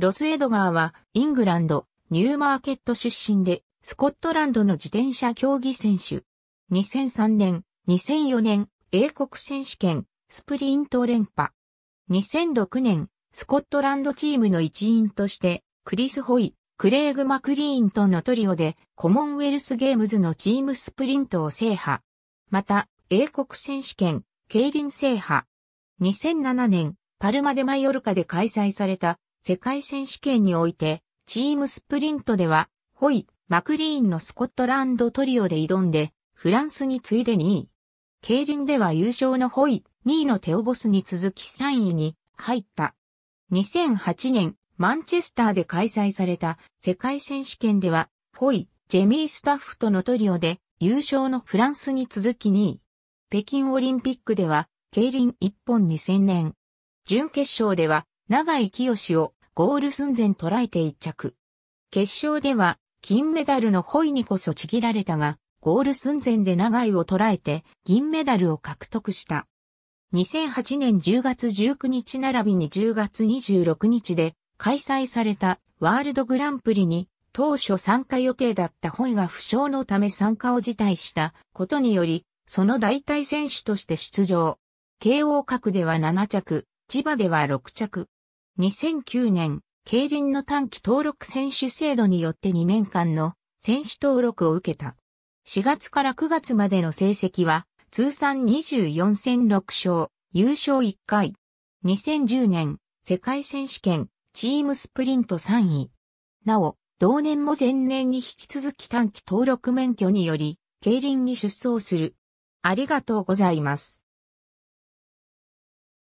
ロス・エドガーは、イングランド、ニューマーケット出身で、スコットランドの自転車競技選手。2003年、2004年、英国選手権、スプリント連覇。2006年、スコットランドチームの一員として、クリス・ホイ、クレイグ・マクリーンとのトリオで、コモンウェルスゲームズのチームスプリントを制覇。また、英国選手権、競輪制覇。2007年、パルマデ・マヨルカで開催された世界選手権において、チームスプリントでは、ホイ、マクリーンのスコットランドトリオで挑んで、フランスに次いで2位。競輪では優勝のホイ、2位のテオボスに続き3位に入った。2008年、マンチェスターで開催された世界選手権では、ホイ、ジェミー・スタッフとのトリオで優勝のフランスに続き2位。北京オリンピックでは、競輪1本2000年。準決勝では、長井清をゴール寸前捉えて一着。決勝では、金メダルのホイにこそちぎられたが、ゴール寸前で長井を捉えて銀メダルを獲得した。2008年10月19日並びに10月26日で開催されたワールドグランプリに当初参加予定だったホイが負傷のため参加を辞退したことにより、その代替選手として出場。慶応角では7着、千葉では6着、2009年、競輪の短期登録選手制度によって2年間の選手登録を受けた。4月から9月までの成績は、通算24戦6勝、優勝1回。2010年、世界選手権、チームスプリント3位。なお、同年も前年に引き続き短期登録免許により、競輪に出走する。ありがとうございます。